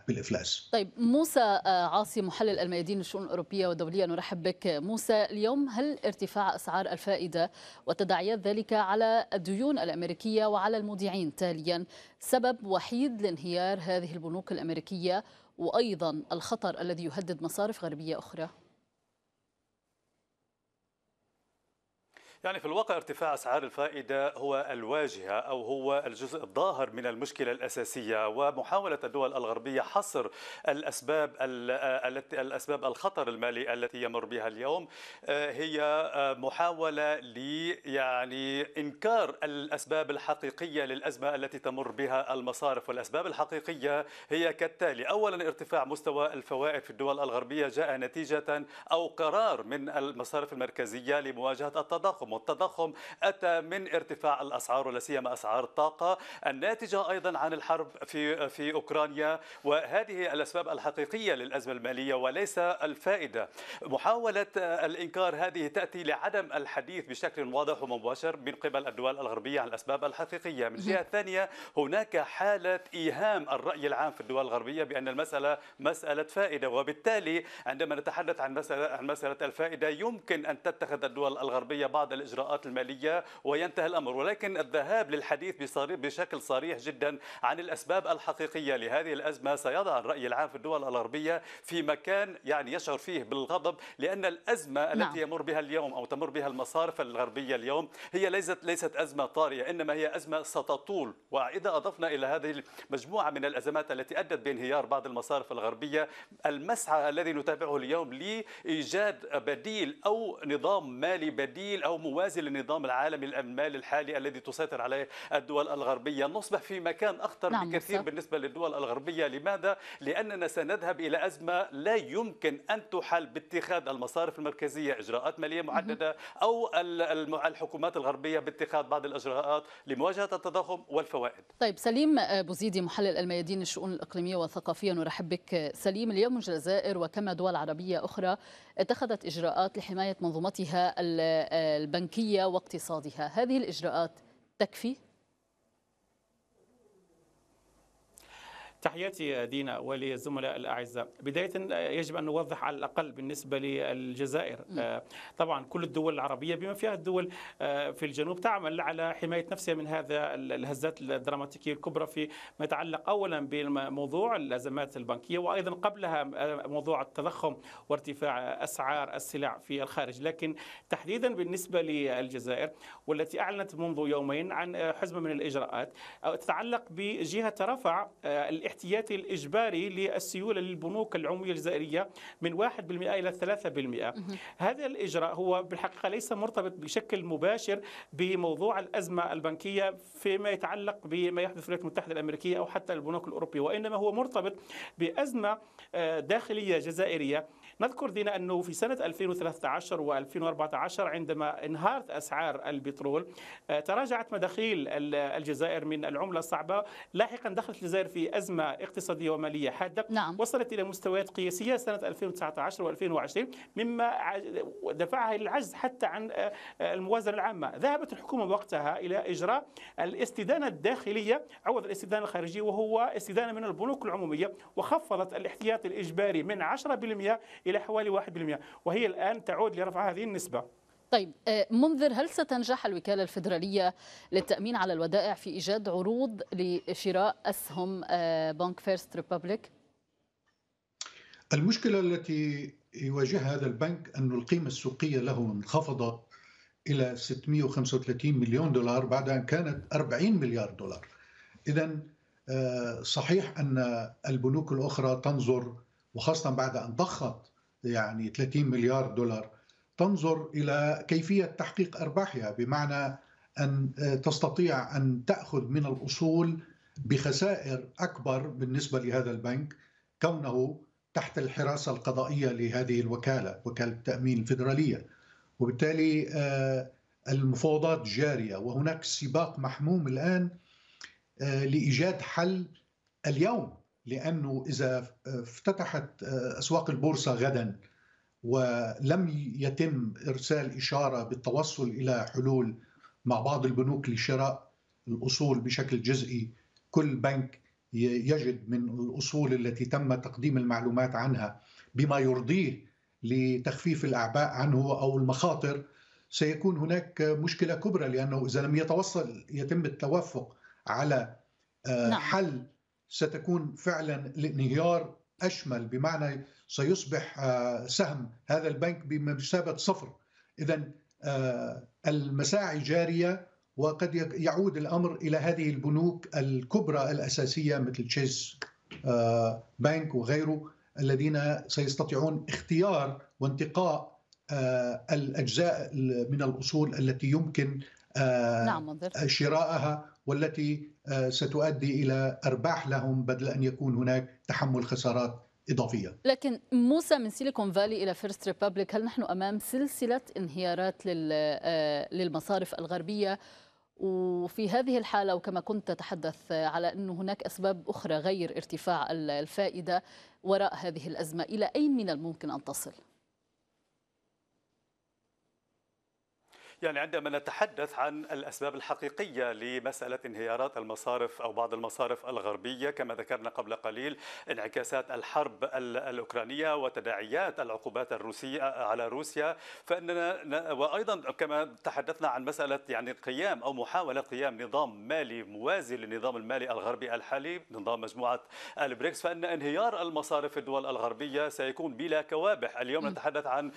بالافلاس. طيب موسى آه، عاصي محلل الميادين للشؤون الاوروبيه والدوليه نرحب بك موسى اليوم هل ارتفاع اسعار الفائده وتداعيات ذلك على الديون الامريكيه وعلى المودعين تاليا سبب وحيد لانهيار هذه البنوك الامريكيه وايضا الخطر الذي يهدد مصارف غربيه اخرى؟ يعني في الواقع ارتفاع أسعار الفائدة هو الواجهة أو هو الجزء الظاهر من المشكلة الأساسية ومحاولة الدول الغربية حصر الأسباب آه، التي الأسباب الخطر المالي التي يمر بها اليوم آه، هي آه، محاولة لي يعني إنكار الأسباب الحقيقية للأزمة التي تمر بها المصارف والأسباب الحقيقية هي كالتالي أولا ارتفاع مستوى الفوائد في الدول الغربية جاء نتيجة أو قرار من المصارف المركزية لمواجهة التضخم التضخم أتى من ارتفاع الأسعار ولا سيما أسعار الطاقة الناتجة أيضا عن الحرب في في أوكرانيا وهذه الأسباب الحقيقية للأزمة المالية وليس الفائدة محاولة الإنكار هذه تأتي لعدم الحديث بشكل واضح ومباشر من قبل الدول الغربية عن الأسباب الحقيقية من جهة ثانية هناك حالة إيهام الرأي العام في الدول الغربية بأن المسألة مسألة فائدة وبالتالي عندما نتحدث عن مسألة, عن مسألة الفائدة يمكن أن تتخذ الدول الغربية بعض الإجراءات المالية وينتهي الأمر ولكن الذهاب للحديث بشكل صريح جدا عن الأسباب الحقيقية لهذه الأزمة سيضع الرأي العام في الدول الغربية في مكان يعني يشعر فيه بالغضب لأن الأزمة نعم. التي يمر بها اليوم أو تمر بها المصارف الغربية اليوم هي ليست ليست أزمة طارئة إنما هي أزمة ستطول وإذا أضفنا إلى هذه المجموعة من الأزمات التي أدت بانهيار بعض المصارف الغربية المسعى الذي نتابعه اليوم لإيجاد بديل أو نظام مالي بديل أو موازي للنظام العالمي المالي الحالي الذي تسيطر عليه الدول الغربية نصبح في مكان أخطر نعم بكثير مصر. بالنسبة للدول الغربية لماذا؟ لأننا سنذهب إلى أزمة لا يمكن أن تحل باتخاذ المصارف المركزية إجراءات مالية محددة أو الحكومات الغربية باتخاذ بعض الإجراءات لمواجهة التضخم والفوائد طيب سليم آه، بوزيدي محلل الميادين الشؤون الإقليمية والثقافية نرحب بك سليم اليوم الجزائر وكما دول عربية أخرى اتخذت إجراءات لحماية منظومتها آه، البنكية بنكية واقتصادها هذه الإجراءات تكفي؟ تحياتي دينا وللزملاء الأعزاء بداية يجب أن نوضح على الأقل بالنسبة للجزائر آه، طبعا كل الدول العربية بما فيها الدول آه، في الجنوب تعمل على حماية نفسها من هذا الهزات الدراماتيكية الكبرى في ما يتعلق أولا بموضوع الأزمات البنكية وأيضا قبلها آه، موضوع التضخم وارتفاع أسعار السلع في الخارج لكن تحديدا بالنسبة للجزائر والتي أعلنت منذ يومين عن حزمة من الإجراءات تتعلق بجهة رفع الإحسان الاحتياطي الإجباري للسيولة للبنوك العمومية الجزائرية من 1% إلى 3% هذا الإجراء هو بالحقيقة ليس مرتبط بشكل مباشر بموضوع الأزمة البنكية فيما يتعلق بما يحدث في الولايات المتحدة الأمريكية أو حتى البنوك الأوروبية وإنما هو مرتبط بأزمة آه، داخلية جزائرية نذكر دينا أنه في سنة 2013 و2014 عندما انهارت أسعار البترول آه، تراجعت مداخيل الجزائر من العملة الصعبة لاحقا دخلت الجزائر في أزمة اقتصادية ومالية حادة نعم. وصلت إلى مستويات قياسية سنة 2019 و2020 مما دفعها إلى العجز حتى عن آه، آه، الموازنة العامة ذهبت الحكومة وقتها إلى إجراء الاستدانة الداخلية عوض الاستدانة الخارجية وهو استدانة من البنوك العمومية وخفضت الاحتياط الإجباري من 10% إلى إلى حوالي 1% وهي الآن تعود لرفع هذه النسبة طيب آه، منذر هل ستنجح الوكالة الفدراليه للتأمين على الودائع في إيجاد عروض لشراء أسهم بنك فيرست ريبابليك؟ المشكلة التي يواجهها هذا البنك أن القيمة السوقية له انخفضت إلى 635 مليون دولار بعد أن كانت 40 مليار دولار إذا آه، صحيح أن البنوك الأخرى تنظر وخاصة بعد أن ضخت يعني 30 مليار دولار تنظر الى كيفيه تحقيق ارباحها بمعنى ان آه، تستطيع ان تاخذ من الاصول بخسائر اكبر بالنسبه لهذا البنك كونه تحت الحراسه القضائيه لهذه الوكاله وكاله التامين الفيدراليه وبالتالي آه، المفاوضات جاريه وهناك سباق محموم الان آه، لايجاد حل اليوم لانه اذا افتتحت اسواق البورصه غدا ولم يتم ارسال اشاره بالتوصل الى حلول مع بعض البنوك لشراء الاصول بشكل جزئي كل بنك يجد من الاصول التي تم تقديم المعلومات عنها بما يرضيه لتخفيف الاعباء عنه او المخاطر سيكون هناك مشكله كبرى لانه اذا لم يتوصل يتم التوافق على نعم. حل ستكون فعلا الانهيار اشمل بمعنى سيصبح آه، سهم هذا البنك بمثابه صفر اذا آه، المساعي جاريه وقد يعود الامر الى هذه البنوك الكبرى الاساسيه مثل تشيز آه، بنك وغيره الذين سيستطيعون اختيار وانتقاء الاجزاء من الاصول التي يمكن نعم، شراءها والتي آه، ستؤدي الى ارباح لهم بدل ان يكون هناك تحمل خسارات اضافيه. لكن موسى من سيليكون فالي الى فيرست ريبابليك، هل نحن امام سلسله انهيارات آه، للمصارف الغربيه؟ وفي هذه الحالة وكما كنت تتحدث على أن هناك أسباب أخرى غير ارتفاع الفائدة وراء هذه الأزمة إلى أين من الممكن أن تصل؟ يعني عندما نتحدث عن الأسباب الحقيقية لمسألة انهيارات المصارف أو بعض المصارف الغربية كما ذكرنا قبل قليل انعكاسات الحرب الأوكرانية وتداعيات العقوبات الروسية على روسيا فإننا وأيضا كما تحدثنا عن مسألة يعني قيام أو محاولة قيام نظام مالي موازي للنظام المالي الغربي الحالي نظام مجموعة البريكس فإن انهيار المصارف في الدول الغربية سيكون بلا كوابح اليوم نتحدث عن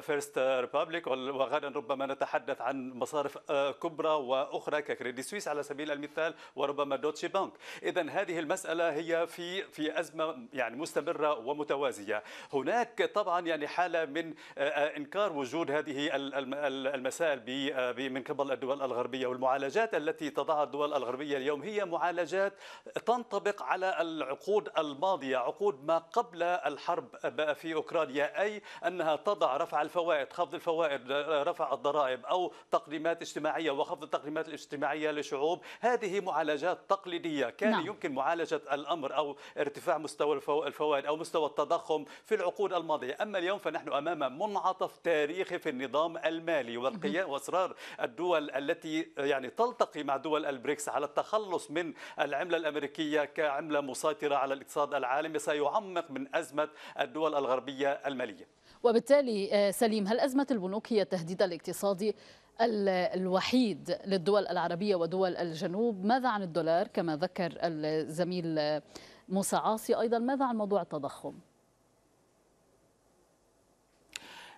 فيرست آه، ريبابليك وغدا ربما نتحدث نتحدث عن مصارف آه، كبرى واخرى ككريدي سويس على سبيل المثال وربما دوتشي بانك اذا هذه المساله هي في في ازمه يعني مستمره ومتوازيه هناك طبعا يعني حاله من آه، آه، انكار وجود هذه المسائل من قبل الدول الغربيه والمعالجات التي تضعها الدول الغربيه اليوم هي معالجات تنطبق على العقود الماضيه عقود ما قبل الحرب في اوكرانيا اي انها تضع رفع الفوائد خفض الفوائد رفع الضرائب أو تقديمات اجتماعية وخفض التقديمات الاجتماعية لشعوب هذه معالجات تقليدية كان نعم. يمكن معالجة الأمر أو ارتفاع مستوى الفوائد أو مستوى التضخم في العقود الماضية أما اليوم فنحن أمام منعطف تاريخي في النظام المالي والقيام وإصرار الدول التي يعني تلتقي مع دول البريكس على التخلص من العملة الأمريكية كعملة مسيطرة على الاقتصاد العالمي سيعمق من أزمة الدول الغربية المالية وبالتالي آه، سليم هل أزمة البنوك هي التهديد الاقتصادي الوحيد للدول العربية ودول الجنوب ماذا عن الدولار كما ذكر الزميل آه، موسى عاصي أيضا ماذا عن موضوع التضخم؟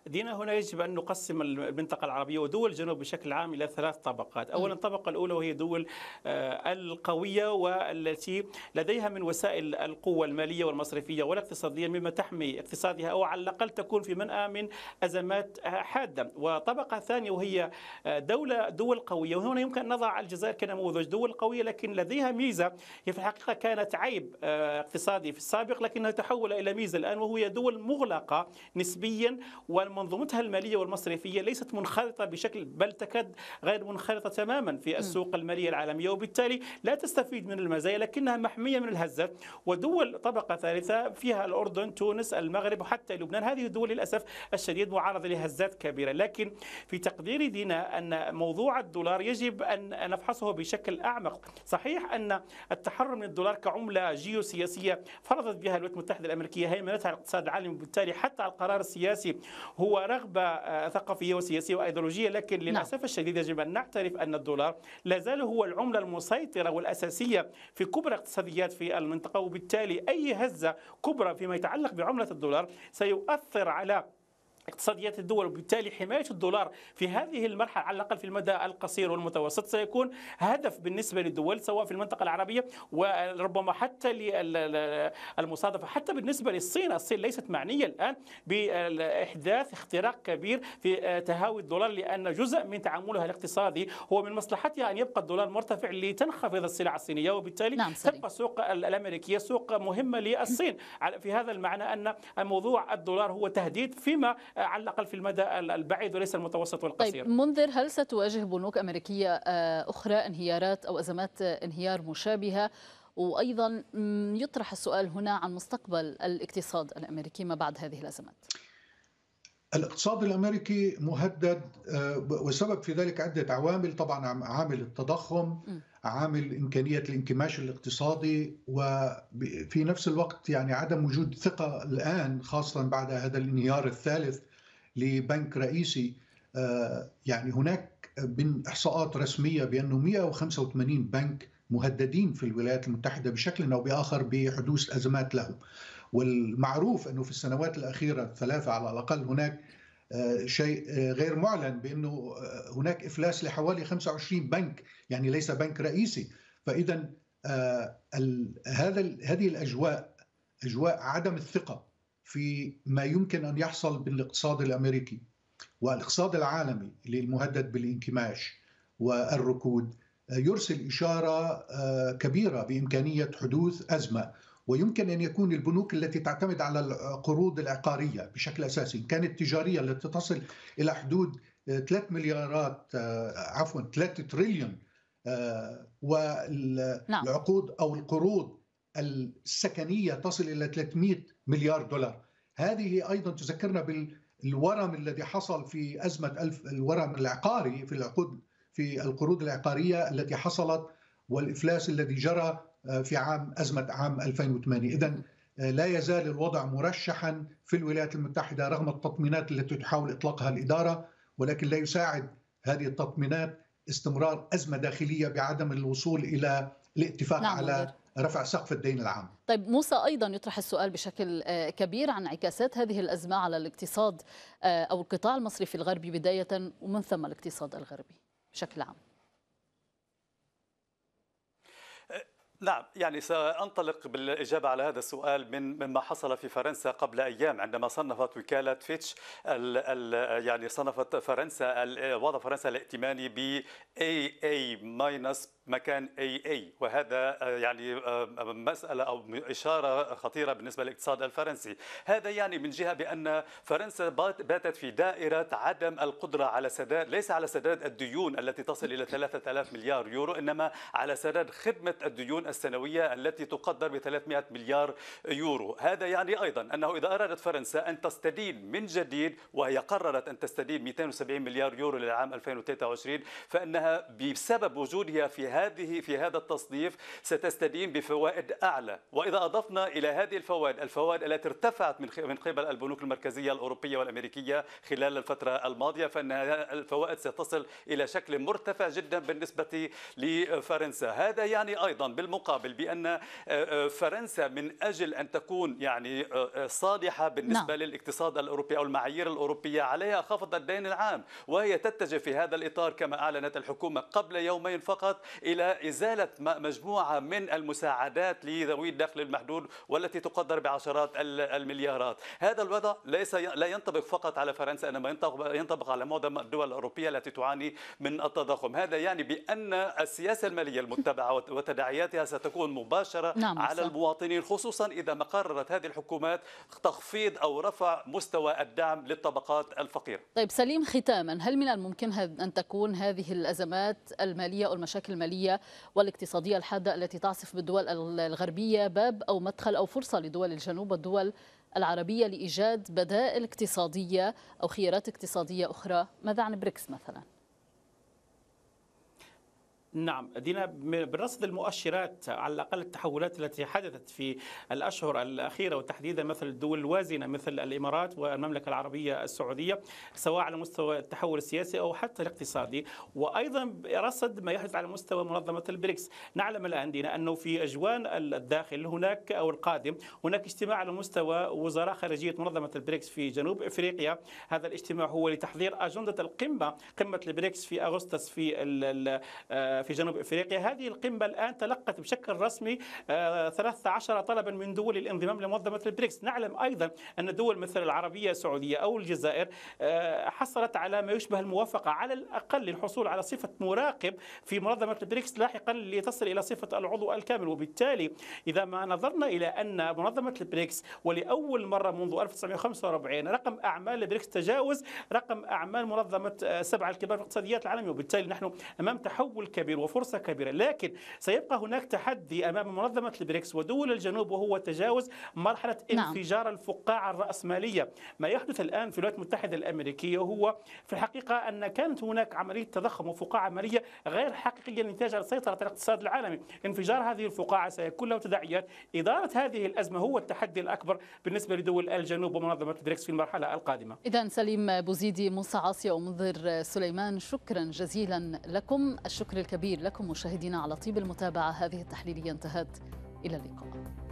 دينا هنا يجب أن نقسم المنطقة العربية ودول الجنوب بشكل عام إلى ثلاث طبقات أولا الطبقة الأولى وهي دول آه، القوية والتي لديها من وسائل القوة المالية والمصرفية والاقتصادية مما تحمي اقتصادها أو على الأقل تكون في منأى من أزمات حادة وطبقة ثانية وهي آه، دولة دول قوية وهنا يمكن أن نضع الجزائر كنموذج دول قوية لكن لديها ميزة هي في الحقيقة كانت عيب آه، اقتصادي في السابق لكنها تحول إلى ميزة الآن وهي دول مغلقة نسبيا ومغلقة منظومتها الماليه والمصرفيه ليست منخرطه بشكل بل تكاد غير منخرطه تماما في السوق الماليه العالميه وبالتالي لا تستفيد من المزايا لكنها محميه من الهزات ودول طبقه ثالثه فيها الاردن تونس المغرب وحتى لبنان هذه الدول للاسف الشديد معرضه لهزات كبيره لكن في تقدير دينا ان موضوع الدولار يجب ان نفحصه بشكل اعمق صحيح ان التحرر من الدولار كعمله جيوسياسيه فرضت بها الولايات المتحده الامريكيه هيمنتها على الاقتصاد العالمي وبالتالي حتى القرار السياسي هو هو رغبة آه، ثقافية وسياسية وأيديولوجية لكن نعم. للأسف الشديد يجب أن نعترف أن الدولار لا زال هو العملة المسيطرة والأساسية في كبرى اقتصاديات في المنطقة وبالتالي أي هزة كبرى فيما يتعلق بعملة الدولار سيؤثر على اقتصاديات الدول وبالتالي حماية الدولار في هذه المرحلة على الأقل في المدى القصير والمتوسط سيكون هدف بالنسبة للدول سواء في المنطقة العربية وربما حتى للمصادفة حتى بالنسبة للصين الصين ليست معنية الآن بإحداث اختراق كبير في آه، تهاوي الدولار لأن جزء من تعاملها الاقتصادي هو من مصلحتها أن يبقى الدولار مرتفع لتنخفض السلع الصينية وبالتالي نعم تبقى السوق الأمريكية سوق مهمة للصين في هذا المعنى أن موضوع الدولار هو تهديد فيما آه، على الاقل في المدى البعيد وليس المتوسط والقصير. طيب منذر هل ستواجه بنوك امريكيه آه، اخرى انهيارات او ازمات انهيار مشابهه؟ وايضا يطرح السؤال هنا عن مستقبل الاقتصاد الامريكي ما بعد هذه الازمات. الاقتصاد الامريكي مهدد آه، والسبب في ذلك عده عوامل طبعا عامل التضخم عامل امكانيه الانكماش الاقتصادي وفي نفس الوقت يعني عدم وجود ثقه الان خاصه بعد هذا الانهيار الثالث لبنك رئيسي آه، يعني هناك من احصاءات رسميه بانه 185 بنك مهددين في الولايات المتحده بشكل او باخر بحدوث ازمات لهم. والمعروف انه في السنوات الاخيره الثلاثه على الاقل هناك آه، شيء آه، غير معلن بانه آه، هناك افلاس لحوالي 25 بنك يعني ليس بنك رئيسي فاذا هذا هذه الاجواء اجواء عدم الثقه في ما يمكن ان يحصل بالاقتصاد الامريكي والاقتصاد العالمي المهدد بالانكماش والركود يرسل اشاره كبيره بامكانيه حدوث ازمه ويمكن أن يكون البنوك التي تعتمد على القروض العقارية بشكل أساسي كانت تجارية التي تصل إلى حدود 3 مليارات آه، عفوا 3 تريليون آه، والعقود نعم. أو القروض السكنية تصل إلى 300 مليار دولار هذه أيضا تذكرنا بالورم الذي حصل في أزمة الورم العقاري في العقود في القروض العقارية التي حصلت والإفلاس الذي جرى آه، في عام أزمة عام 2008 إذا آه، لا يزال الوضع مرشحا في الولايات المتحدة رغم التطمينات التي تحاول إطلاقها الإدارة ولكن لا يساعد هذه التطمينات استمرار أزمة داخلية بعدم الوصول إلى الاتفاق نعم على رفع سقف الدين العام طيب موسى أيضا يطرح السؤال بشكل آه، كبير عن انعكاسات هذه الأزمة على الاقتصاد أو القطاع المصرفي الغربي بداية ومن ثم الاقتصاد الغربي بشكل عام نعم يعني سأنطلق بالإجابة على هذا السؤال من مما حصل في فرنسا قبل أيام عندما صنفت وكالة فيتش الـ الـ يعني صنفت فرنسا وضع فرنسا الائتماني ب AA- مكان اي اي وهذا آه، يعني آه، آه، مساله او اشاره خطيره بالنسبه للاقتصاد الفرنسي، هذا يعني من جهه بان فرنسا باتت في دائره عدم القدره على سداد ليس على سداد الديون التي تصل الى 3000 مليار يورو انما على سداد خدمه الديون السنويه التي تقدر ب 300 مليار يورو، هذا يعني ايضا انه اذا ارادت فرنسا ان تستدين من جديد وهي قررت ان تستدين 270 مليار يورو للعام 2023 فانها بسبب وجودها في هذه في هذا التصنيف ستستدين بفوائد أعلى وإذا أضفنا إلى هذه الفوائد الفوائد التي ارتفعت من من قبل البنوك المركزية الأوروبية والأمريكية خلال الفترة الماضية فإن الفوائد ستصل إلى شكل مرتفع جدا بالنسبة لفرنسا هذا يعني أيضا بالمقابل بأن آه، آه، فرنسا من أجل أن تكون يعني آه، صالحة بالنسبة لا. نعم. للاقتصاد الأوروبي أو المعايير الأوروبية عليها خفض الدين العام وهي تتجه في هذا الإطار كما أعلنت الحكومة قبل يومين فقط إلى إزالة مجموعة من المساعدات لذوي الدخل المحدود والتي تقدر بعشرات المليارات هذا الوضع ليس لا ينطبق فقط على فرنسا إنما ينطبق على معظم الدول الأوروبية التي تعاني من التضخم هذا يعني بأن السياسة المالية المتبعة وتداعياتها ستكون مباشرة نعم على المواطنين خصوصا إذا ما قررت هذه الحكومات تخفيض أو رفع مستوى الدعم للطبقات الفقيرة طيب سليم ختاما هل من الممكن أن تكون هذه الأزمات المالية أو المشاكل المالية المالية والاقتصادية الحادة التي تعصف بالدول الغربية باب أو مدخل أو فرصة لدول الجنوب والدول العربية لإيجاد بدائل اقتصادية أو خيارات اقتصادية أخرى ماذا عن بريكس مثلاً؟ نعم دينا بالرصد المؤشرات على الاقل التحولات التي حدثت في الاشهر الاخيره وتحديدا مثل الدول الوازنه مثل الامارات والمملكه العربيه السعوديه سواء على مستوى التحول السياسي او حتى الاقتصادي وايضا رصد ما يحدث على مستوى منظمه البريكس نعلم الان دينا انه في اجوان الداخل هناك او القادم هناك اجتماع على مستوى وزراء خارجيه منظمه البريكس في جنوب افريقيا هذا الاجتماع هو لتحضير اجنده القمه قمه البريكس في اغسطس في آه، في جنوب افريقيا هذه القمه الان تلقت بشكل رسمي 13 آه، طلبا من دول الانضمام لمنظمه البريكس نعلم ايضا ان دول مثل العربيه السعوديه او الجزائر آه، حصلت على ما يشبه الموافقه على الاقل للحصول على صفه مراقب في منظمه البريكس لاحقا لتصل الى صفه العضو الكامل وبالتالي اذا ما نظرنا الى ان منظمه البريكس ولاول مره منذ 1945 رقم اعمال البريكس تجاوز رقم اعمال منظمه آه، سبعه الكبار في الاقتصاديات العالميه وبالتالي نحن امام تحول كبير كبير وفرصة كبيرة لكن سيبقى هناك تحدي أمام منظمة البريكس ودول الجنوب وهو تجاوز مرحلة نعم. انفجار الفقاعة الرأسمالية ما يحدث الآن في الولايات المتحدة الأمريكية هو في الحقيقة أن كانت هناك عملية تضخم وفقاعة مالية غير حقيقية نتاج سيطرة الاقتصاد العالمي انفجار هذه الفقاعة سيكون له تداعيات إدارة هذه الأزمة هو التحدي الأكبر بالنسبة لدول الجنوب ومنظمة البريكس في المرحلة القادمة إذا سليم بوزيدي موسى عاصي ومنذر سليمان شكرا جزيلا لكم الشكر الكبير كبير لكم مشاهدينا على طيب المتابعة هذه التحليلية انتهت إلى اللقاء